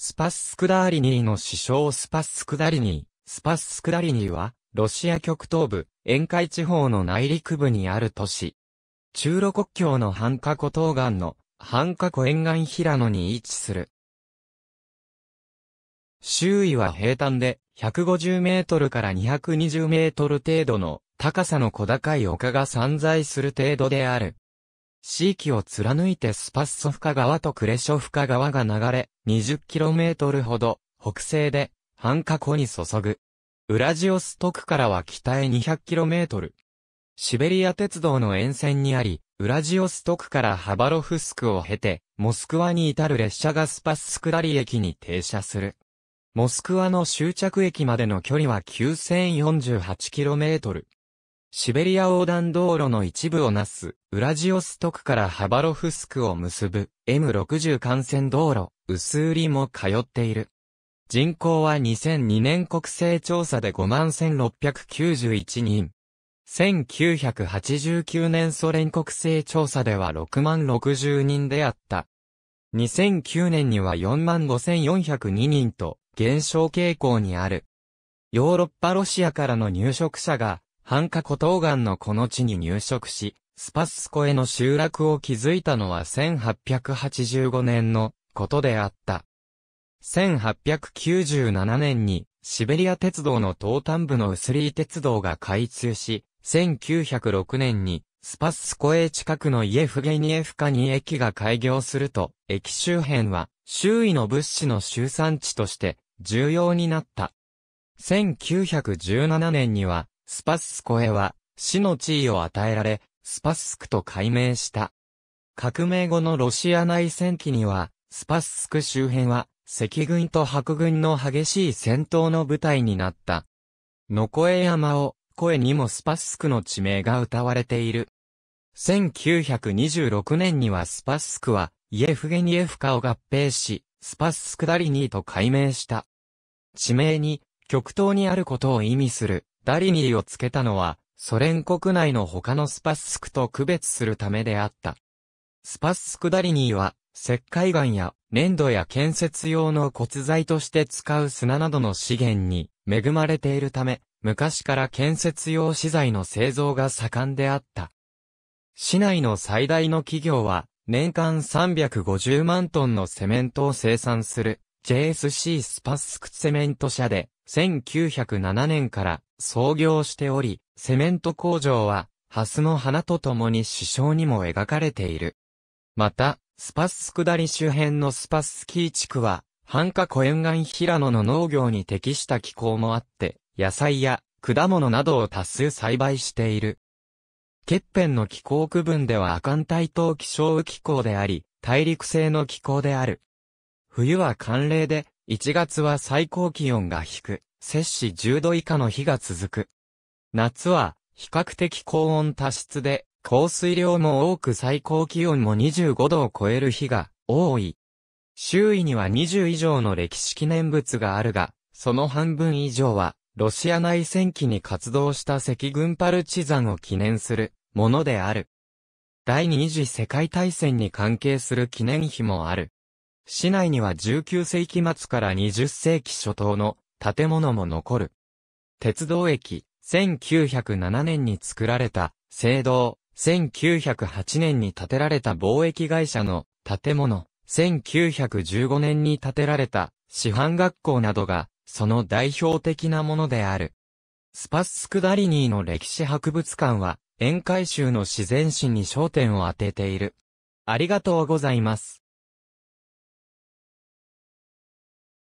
スパススクダーリニーの師匠スパススクダリニー。スパススクダリニーは、ロシア極東部、沿海地方の内陸部にある都市。中路国境の半過湖東岸の、半過湖沿岸平野に位置する。周囲は平坦で、150メートルから220メートル程度の高さの小高い丘が散在する程度である。地域を貫いてスパッソフカ川とクレショフカ川が流れ、20km ほど北西で半過去に注ぐ。ウラジオストクからは北へ 200km。シベリア鉄道の沿線にあり、ウラジオストクからハバロフスクを経て、モスクワに至る列車がスパスクダリ駅に停車する。モスクワの終着駅までの距離は 9048km。シベリア横断道路の一部をなす、ウラジオストクからハバロフスクを結ぶ M60 幹線道路、ウスりリも通っている。人口は2002年国勢調査で51,691人。1989年ソ連国勢調査では6万60人であった。2009年には4万5402人と減少傾向にある。ヨーロッパロシアからの入植者がハンカ古東岸のこの地に入植し、スパスコへの集落を築いたのは1885年のことであった。1897年にシベリア鉄道の東端部のウスリー鉄道が開通し、1906年にスパスコへ近くのイエフゲニエフカに駅が開業すると、駅周辺は周囲の物資の集散地として重要になった。1917年にはスパススコエは、死の地位を与えられ、スパススクと改名した。革命後のロシア内戦期には、スパススク周辺は、赤軍と白軍の激しい戦闘の舞台になった。ノコエ山を、声にもスパススクの地名が歌われている。1926年にはスパスクは、イエフゲニエフカを合併し、スパススクダリニーと改名した。地名に、極東にあることを意味する、ダリニーをつけたのは、ソ連国内の他のスパススクと区別するためであった。スパススクダリニーは、石灰岩や粘土や建設用の骨材として使う砂などの資源に恵まれているため、昔から建設用資材の製造が盛んであった。市内の最大の企業は、年間350万トンのセメントを生産する JSC スパスクセメント社で1907年から創業しており、セメント工場は、ハスの花と共に首相にも描かれている。また、スパス下り周辺のスパスキー地区は、繁華湖沿岸平野の農業に適した気候もあって、野菜や果物などを多数栽培している。欠片の気候区分では亜寒帯等気象雨気候であり、大陸性の気候である。冬は寒冷で、1月は最高気温が低く、摂氏10度以下の日が続く。夏は、比較的高温多湿で、降水量も多く最高気温も25度を超える日が多い。周囲には20以上の歴史記念物があるが、その半分以上は、ロシア内戦期に活動した赤軍パルチザンを記念するものである。第二次世界大戦に関係する記念碑もある。市内には19世紀末から20世紀初頭の建物も残る。鉄道駅、1907年に作られた、聖堂、1908年に建てられた貿易会社の建物、1915年に建てられた師範学校などが、その代表的なものである。スパス・スクダリニーの歴史博物館は、宴会州の自然史に焦点を当てている。ありがとうございます。